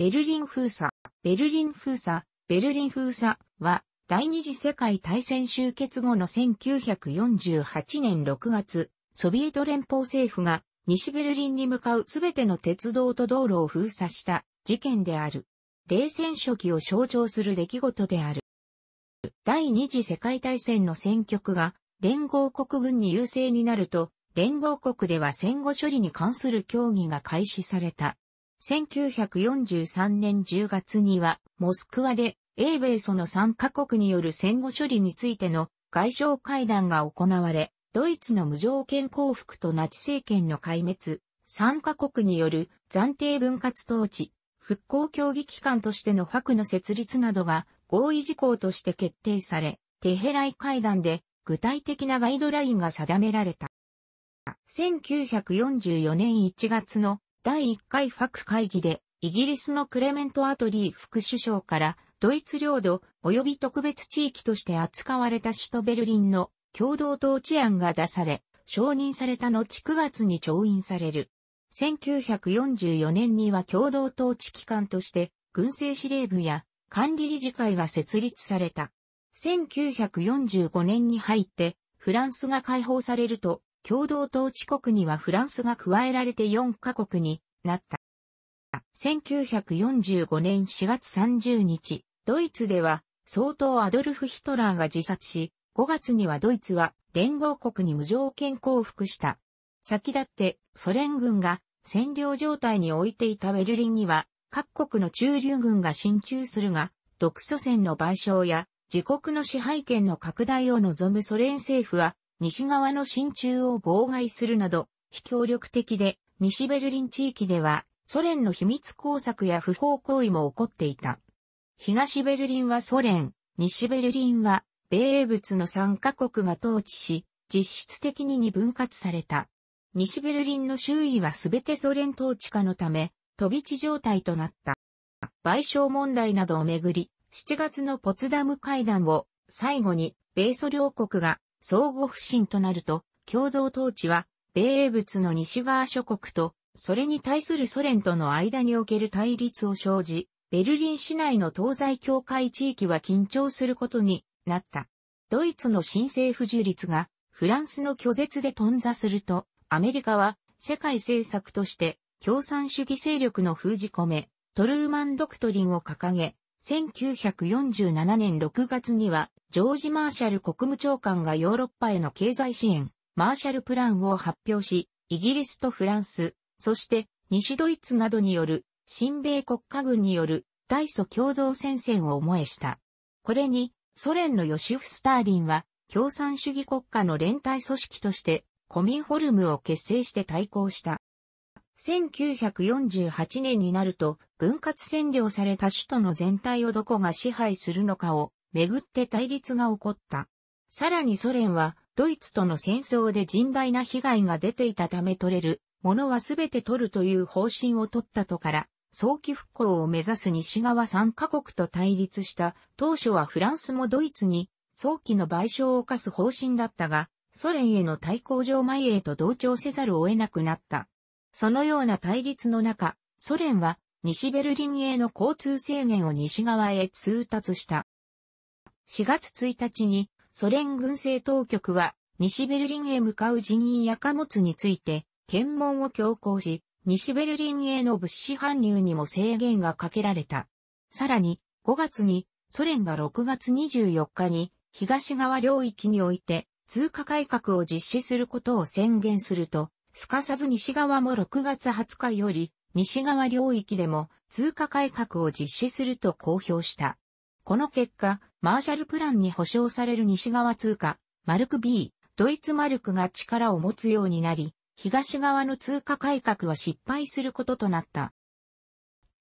ベルリン封鎖、ベルリン封鎖、ベルリン封鎖は、第二次世界大戦終結後の1948年6月、ソビエト連邦政府が西ベルリンに向かうすべての鉄道と道路を封鎖した事件である。冷戦初期を象徴する出来事である。第二次世界大戦の戦局が連合国軍に優勢になると、連合国では戦後処理に関する協議が開始された。1943年10月には、モスクワで、英米その3カ国による戦後処理についての外相会談が行われ、ドイツの無条件降伏とナチ政権の壊滅、3カ国による暫定分割統治、復興協議機関としての白の設立などが合意事項として決定され、テヘライ会談で具体的なガイドラインが定められた。1944年1月の第1回ファク会議で、イギリスのクレメント・アトリー副首相から、ドイツ領土及び特別地域として扱われた首都ベルリンの共同統治案が出され、承認された後9月に調印される。1944年には共同統治機関として、軍政司令部や管理理事会が設立された。1945年に入って、フランスが解放されると、共同統治国にはフランスが加えられて4カ国になった。1945年4月30日、ドイツでは総統アドルフ・ヒトラーが自殺し、5月にはドイツは連合国に無条件降伏した。先立ってソ連軍が占領状態に置いていたベルリンには各国の駐留軍が進駐するが、独ソ戦の賠償や自国の支配権の拡大を望むソ連政府は西側の進駐を妨害するなど、非協力的で、西ベルリン地域では、ソ連の秘密工作や不法行為も起こっていた。東ベルリンはソ連、西ベルリンは、米英仏の3カ国が統治し、実質的に二分割された。西ベルリンの周囲は全てソ連統治下のため、飛び地状態となった。賠償問題などをめぐり、7月のポツダム会談を最後に米ソ両国が相互不信となると、共同統治は、米英仏の西側諸国と、それに対するソ連との間における対立を生じ、ベルリン市内の東西境界地域は緊張することになった。ドイツの新政府樹立がフランスの拒絶で頓挫すると、アメリカは世界政策として共産主義勢力の封じ込め、トルーマンドクトリンを掲げ、1947年6月には、ジョージ・マーシャル国務長官がヨーロッパへの経済支援、マーシャルプランを発表し、イギリスとフランス、そして西ドイツなどによる、新米国家軍による大祖共同戦線を思えした。これに、ソ連のヨシフ・スターリンは、共産主義国家の連帯組織として、コミンホルムを結成して対抗した。1948年になると分割占領された首都の全体をどこが支配するのかをめぐって対立が起こった。さらにソ連はドイツとの戦争で甚大な被害が出ていたため取れるものは全て取るという方針を取ったとから、早期復興を目指す西側3カ国と対立した当初はフランスもドイツに早期の賠償を課す方針だったが、ソ連への対抗上前へと同調せざるを得なくなった。そのような対立の中、ソ連は西ベルリンへの交通制限を西側へ通達した。4月1日にソ連軍政当局は西ベルリンへ向かう人員や貨物について検問を強行し、西ベルリンへの物資搬入にも制限がかけられた。さらに5月にソ連が6月24日に東側領域において通貨改革を実施することを宣言すると、すかさず西側も6月20日より、西側領域でも通貨改革を実施すると公表した。この結果、マーシャルプランに保障される西側通貨、マルク B、ドイツマルクが力を持つようになり、東側の通貨改革は失敗することとなった。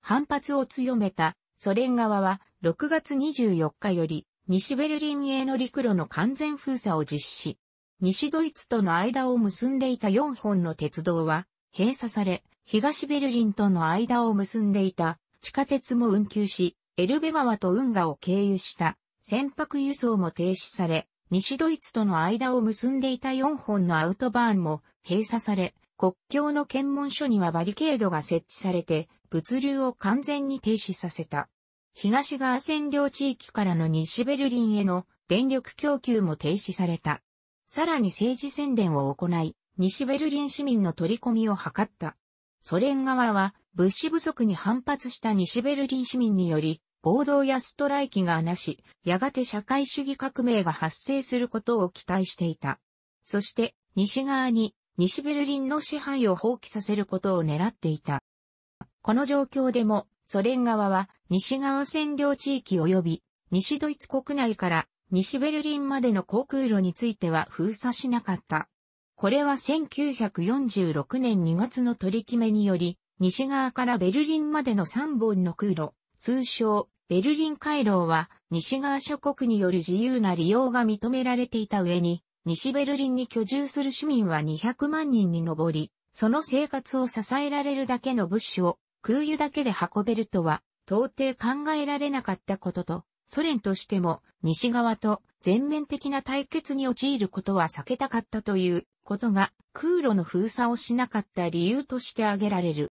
反発を強めたソ連側は6月24日より西ベルリンへの陸路の完全封鎖を実施。西ドイツとの間を結んでいた4本の鉄道は閉鎖され、東ベルリンとの間を結んでいた地下鉄も運休し、エルベ川と運河を経由した船舶輸送も停止され、西ドイツとの間を結んでいた4本のアウトバーンも閉鎖され、国境の検問所にはバリケードが設置されて、物流を完全に停止させた。東側占領地域からの西ベルリンへの電力供給も停止された。さらに政治宣伝を行い、西ベルリン市民の取り込みを図った。ソ連側は物資不足に反発した西ベルリン市民により、暴動やストライキがなし、やがて社会主義革命が発生することを期待していた。そして、西側に西ベルリンの支配を放棄させることを狙っていた。この状況でも、ソ連側は西側占領地域及び西ドイツ国内から西ベルリンまでの航空路については封鎖しなかった。これは1946年2月の取り決めにより、西側からベルリンまでの3本の空路、通称ベルリン回廊は西側諸国による自由な利用が認められていた上に、西ベルリンに居住する市民は200万人に上り、その生活を支えられるだけの物資を空輸だけで運べるとは到底考えられなかったことと、ソ連としても西側と全面的な対決に陥ることは避けたかったということが空路の封鎖をしなかった理由として挙げられる。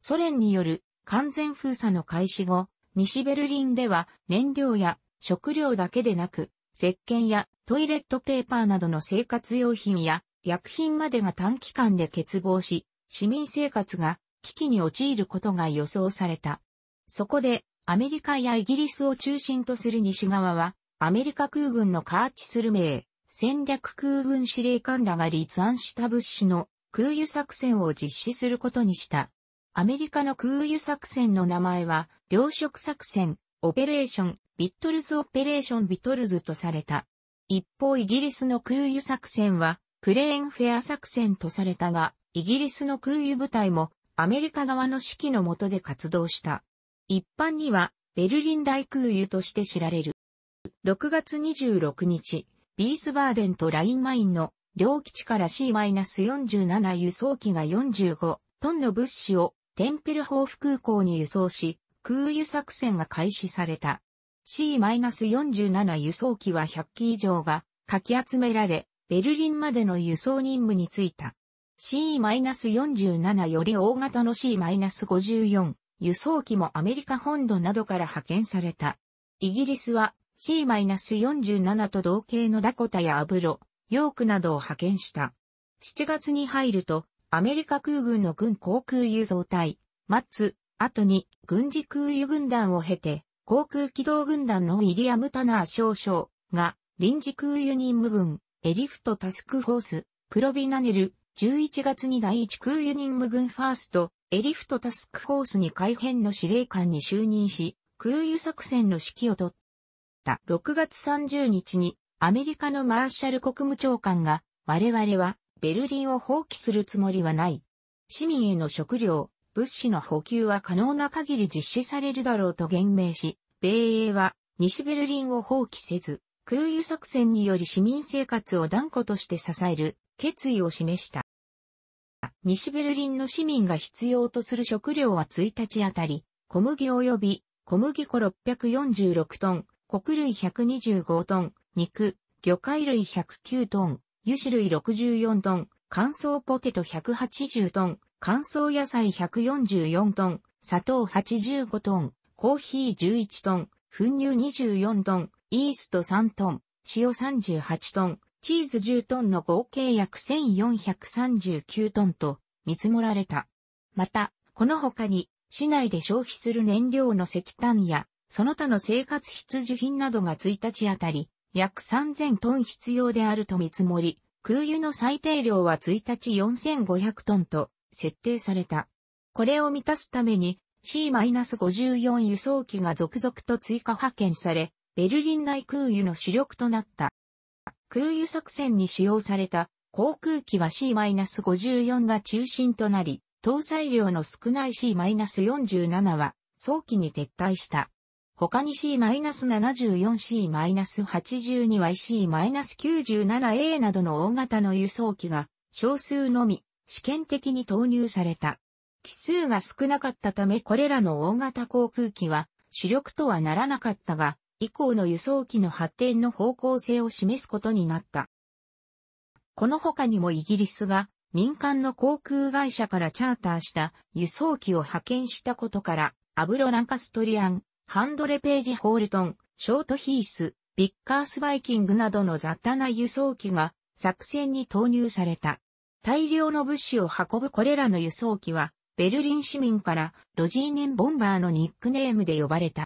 ソ連による完全封鎖の開始後、西ベルリンでは燃料や食料だけでなく、石鹸やトイレットペーパーなどの生活用品や薬品までが短期間で欠乏し、市民生活が危機に陥ることが予想された。そこでアメリカやイギリスを中心とする西側は、アメリカ空軍のカーチスル名、戦略空軍司令官らが立案した物資の空輸作戦を実施することにした。アメリカの空輸作戦の名前は、糧食作戦、オペレーション、ビットルズオペレーションビットルズとされた。一方イギリスの空輸作戦は、プレーンフェア作戦とされたが、イギリスの空輸部隊もアメリカ側の指揮の下で活動した。一般にはベルリン大空輸として知られる。6月26日、ビースバーデンとラインマインの両基地から C-47 輸送機が45トンの物資をテンペルホーフ空港に輸送し、空輸作戦が開始された。C-47 輸送機は100機以上がかき集められ、ベルリンまでの輸送任務に就いた。C-47 より大型の C-54 輸送機もアメリカ本土などから派遣された。イギリスは C-47 と同型のダコタやアブロ、ヨークなどを派遣した。7月に入ると、アメリカ空軍の軍航空輸送隊、マッツ、後に軍事空輸軍団を経て、航空機動軍団のウィリアム・タナー少将が臨時空輸任務軍、エリフトタスクフォース、プロビナネル、11月に第1空輸任務軍ファースト、エリフトタスクフォースに改編の司令官に就任し、空輸作戦の指揮を取った。6月30日にアメリカのマーシャル国務長官が、我々はベルリンを放棄するつもりはない。市民への食料、物資の補給は可能な限り実施されるだろうと言明し、米英は西ベルリンを放棄せず、空輸作戦により市民生活を断固として支える決意を示した。西ベルリンの市民が必要とする食料は1日あたり、小麦及び小麦粉646トン、穀類125トン、肉、魚介類109トン、油脂類64トン、乾燥ポテト180トン、乾燥野菜144トン、砂糖85トン、コーヒー11トン、粉乳24トン、イースト3トン、塩38トン、チーズ10トンの合計約1439トンと、見積もられた。また、この他に、市内で消費する燃料の石炭や、その他の生活必需品などが1日あたり、約3000トン必要であると見積もり、空輸の最低量は1日4500トンと設定された。これを満たすために C-54 輸送機が続々と追加派遣され、ベルリン内空輸の主力となった。空輸作戦に使用された航空機は C-54 が中心となり、搭載量の少ない C-47 は早期に撤退した。他に C-74、C-82 は C-97A などの大型の輸送機が少数のみ試験的に投入された。機数が少なかったためこれらの大型航空機は主力とはならなかったが、以降の輸送機の発展の方向性を示すことになった。この他にもイギリスが民間の航空会社からチャーターした輸送機を派遣したことから、アブロ・ランカストリアン、ハンドレ・ページ・ホールトン、ショート・ヒース、ビッカース・バイキングなどの雑多な輸送機が作戦に投入された。大量の物資を運ぶこれらの輸送機は、ベルリン市民からロジーネン・ボンバーのニックネームで呼ばれた。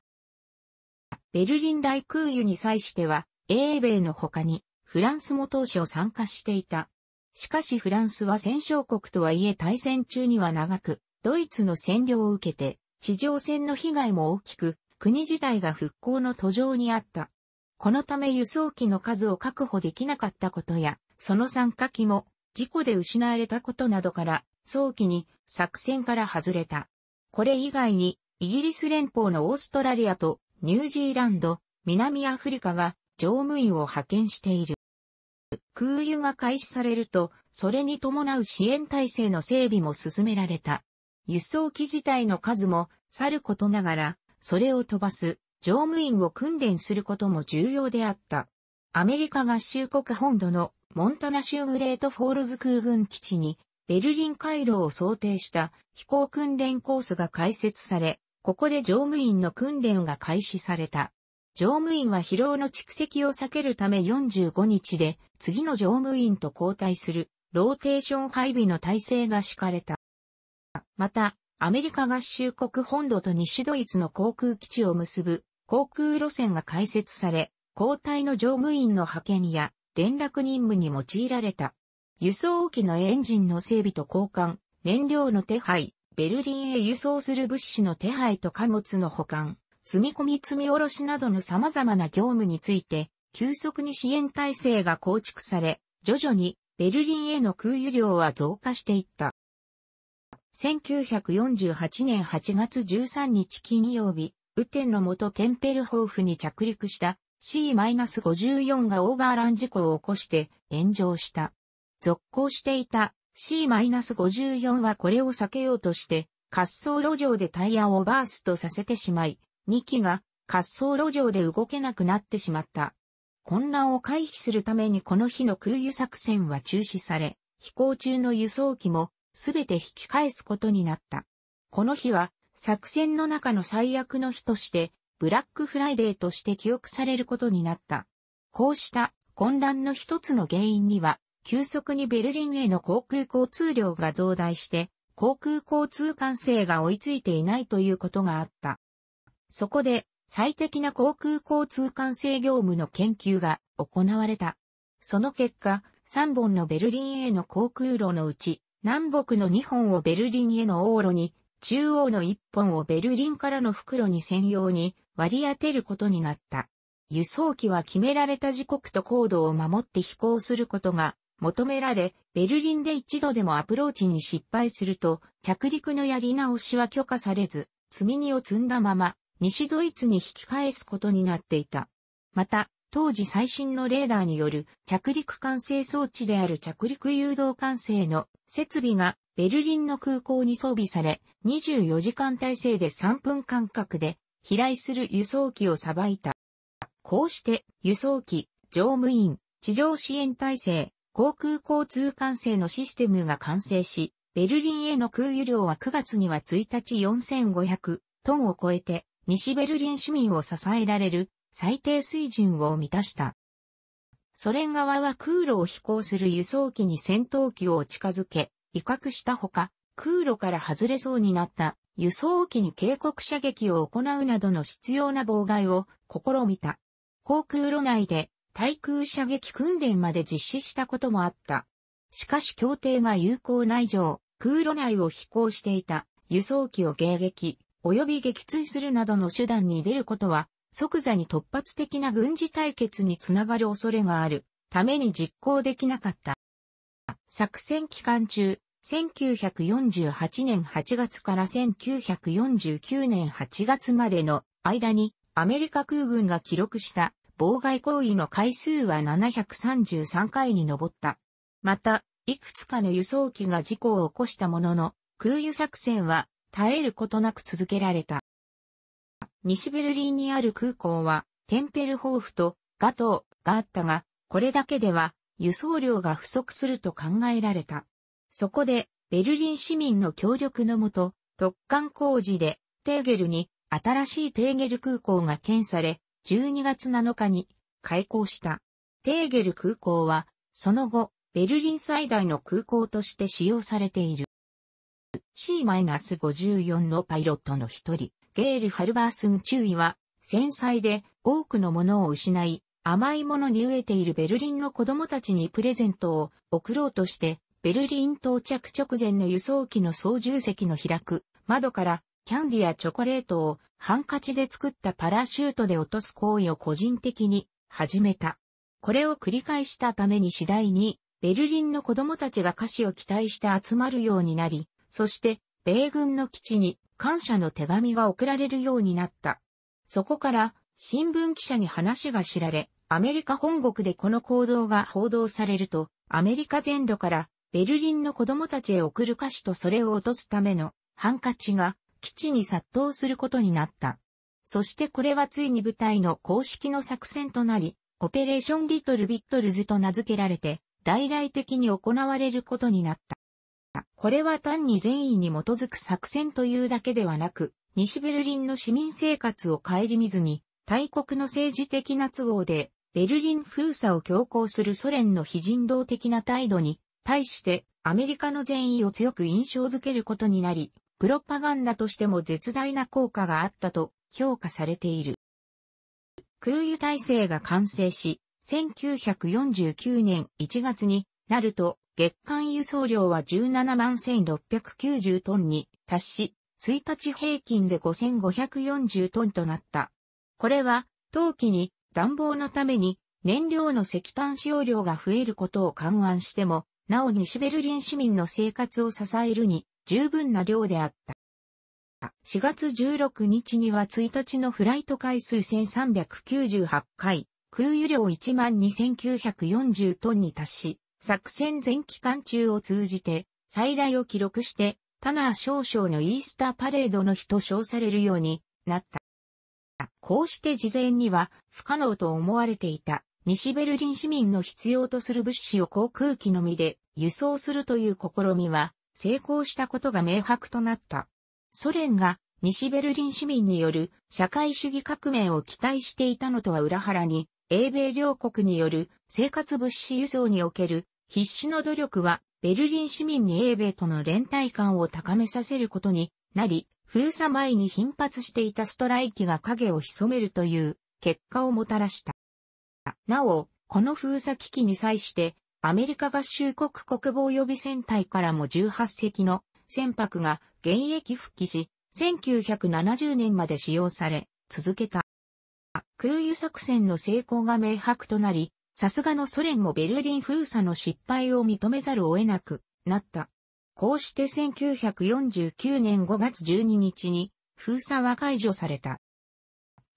ベルリン大空輸に際しては、英米の他に、フランスも当初参加していた。しかしフランスは戦勝国とはいえ大戦中には長く、ドイツの占領を受けて、地上戦の被害も大きく、国自体が復興の途上にあった。このため輸送機の数を確保できなかったことや、その参加機も事故で失われたことなどから、早期に作戦から外れた。これ以外に、イギリス連邦のオーストラリアとニュージーランド、南アフリカが乗務員を派遣している。空輸が開始されると、それに伴う支援体制の整備も進められた。輸送機自体の数もさることながら、それを飛ばす乗務員を訓練することも重要であった。アメリカ合衆国本土のモンタナ州グレートフォールズ空軍基地にベルリン回路を想定した飛行訓練コースが開設され、ここで乗務員の訓練が開始された。乗務員は疲労の蓄積を避けるため45日で次の乗務員と交代するローテーション配備の体制が敷かれた。また、アメリカ合衆国本土と西ドイツの航空基地を結ぶ航空路線が開設され、交代の乗務員の派遣や連絡任務に用いられた。輸送機のエンジンの整備と交換、燃料の手配、ベルリンへ輸送する物資の手配と貨物の保管、積み込み積み下ろしなどの様々な業務について、急速に支援体制が構築され、徐々にベルリンへの空輸量は増加していった。1948年8月13日金曜日、雨天の元テンペルホーフに着陸した C-54 がオーバーラン事故を起こして炎上した。続行していた C-54 はこれを避けようとして滑走路上でタイヤをバーストさせてしまい、2機が滑走路上で動けなくなってしまった。混乱を回避するためにこの日の空輸作戦は中止され、飛行中の輸送機もすべて引き返すことになった。この日は作戦の中の最悪の日として、ブラックフライデーとして記憶されることになった。こうした混乱の一つの原因には、急速にベルリンへの航空交通量が増大して、航空交通管制が追いついていないということがあった。そこで、最適な航空交通管制業務の研究が行われた。その結果、3本のベルリンへの航空路のうち、南北の2本をベルリンへの往路に、中央の1本をベルリンからの袋に専用に割り当てることになった。輸送機は決められた時刻と高度を守って飛行することが求められ、ベルリンで一度でもアプローチに失敗すると、着陸のやり直しは許可されず、積み荷を積んだまま、西ドイツに引き返すことになっていた。また、当時最新のレーダーによる着陸管制装置である着陸誘導管制の設備がベルリンの空港に装備され、24時間体制で3分間隔で飛来する輸送機をさばいた。こうして輸送機、乗務員、地上支援体制、航空交通管制のシステムが完成し、ベルリンへの空輸量は9月には1日4500トンを超えて西ベルリン市民を支えられる最低水準を満たした。ソ連側は空路を飛行する輸送機に戦闘機を近づけ、威嚇したほか、空路から外れそうになった輸送機に警告射撃を行うなどの必要な妨害を試みた。航空路内で対空射撃訓練まで実施したこともあった。しかし協定が有効内情上、空路内を飛行していた輸送機を迎撃、及び撃墜するなどの手段に出ることは、即座に突発的な軍事対決につながる恐れがあるために実行できなかった。作戦期間中、1948年8月から1949年8月までの間にアメリカ空軍が記録した妨害行為の回数は733回に上った。また、いくつかの輸送機が事故を起こしたものの、空輸作戦は絶えることなく続けられた。西ベルリンにある空港は、テンペルホーフとガトーがあったが、これだけでは輸送量が不足すると考えられた。そこで、ベルリン市民の協力のもと、特貫工事で、テーゲルに新しいテーゲル空港が建され、12月7日に開港した。テーゲル空港は、その後、ベルリン最大の空港として使用されている。C-54 のパイロットの一人、ゲール・ハルバースン中尉は、繊細で多くのものを失い、甘いものに飢えているベルリンの子供たちにプレゼントを送ろうとして、ベルリン到着直前の輸送機の操縦席の開く窓からキャンディやチョコレートをハンカチで作ったパラシュートで落とす行為を個人的に始めた。これを繰り返したために次第にベルリンの子供たちが歌詞を期待して集まるようになり、そして、米軍の基地に感謝の手紙が送られるようになった。そこから、新聞記者に話が知られ、アメリカ本国でこの行動が報道されると、アメリカ全土からベルリンの子供たちへ送る歌詞とそれを落とすためのハンカチが基地に殺到することになった。そしてこれはついに部隊の公式の作戦となり、オペレーションリトルビットルズと名付けられて、大々的に行われることになった。これは単に善意に基づく作戦というだけではなく、西ベルリンの市民生活を顧みずに、大国の政治的な都合で、ベルリン封鎖を強行するソ連の非人道的な態度に、対してアメリカの善意を強く印象づけることになり、プロパガンダとしても絶大な効果があったと評価されている。空輸体制が完成し、1949年1月になると、月間輸送量は17万1690トンに達し、1日平均で5540トンとなった。これは、冬季に暖房のために燃料の石炭使用量が増えることを勘案しても、なお西ベルリン市民の生活を支えるに十分な量であった。4月16日には1日のフライト回数1398回、空輸量12940トンに達し、作戦前期間中を通じて、最大を記録して、タナー少将のイースターパレードの日と称されるようになった。こうして事前には不可能と思われていた西ベルリン市民の必要とする物資を航空機のみで輸送するという試みは成功したことが明白となった。ソ連が西ベルリン市民による社会主義革命を期待していたのとは裏腹に英米両国による生活物資輸送における必死の努力は、ベルリン市民に英米との連帯感を高めさせることになり、封鎖前に頻発していたストライキが影を潜めるという結果をもたらした。なお、この封鎖危機に際して、アメリカ合衆国国防予備船隊からも18隻の船舶が現役復帰し、1970年まで使用され、続けた。空輸作戦の成功が明白となり、さすがのソ連もベルリン封鎖の失敗を認めざるを得なくなった。こうして1949年5月12日に封鎖は解除された。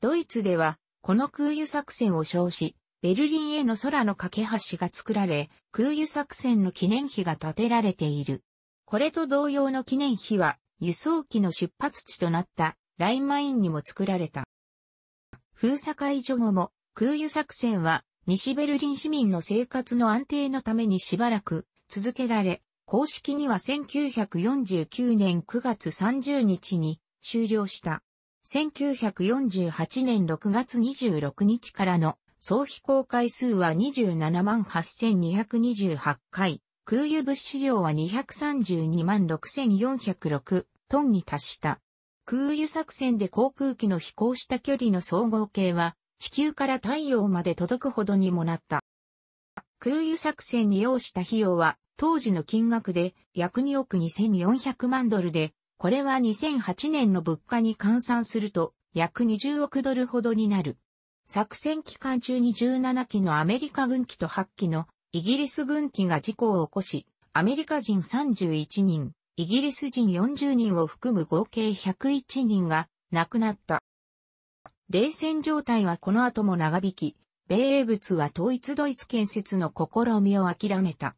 ドイツでは、この空輸作戦を称し、ベルリンへの空の架け橋が作られ、空輸作戦の記念碑が建てられている。これと同様の記念碑は、輸送機の出発地となったラインマインにも作られた。封鎖解除後も、空輸作戦は、西ベルリン市民の生活の安定のためにしばらく続けられ、公式には1949年9月30日に終了した。1948年6月26日からの総飛行回数は27万8228回、空輸物資量は232万6406トンに達した。空輸作戦で航空機の飛行した距離の総合計は、地球から太陽まで届くほどにもなった。空輸作戦に要した費用は、当時の金額で約2億2400万ドルで、これは2008年の物価に換算すると約20億ドルほどになる。作戦期間中に17機のアメリカ軍機と8機のイギリス軍機が事故を起こし、アメリカ人31人、イギリス人40人を含む合計101人が亡くなった。冷戦状態はこの後も長引き、米英仏は統一ドイツ建設の試みを諦めた。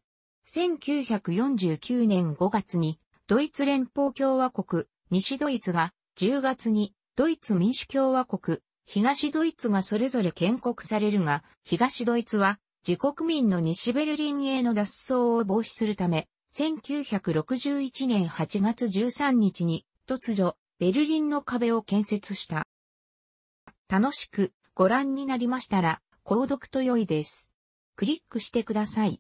1949年5月にドイツ連邦共和国、西ドイツが10月にドイツ民主共和国、東ドイツがそれぞれ建国されるが、東ドイツは自国民の西ベルリンへの脱走を防止するため、1961年8月13日に突如ベルリンの壁を建設した。楽しくご覧になりましたら購読と良いです。クリックしてください。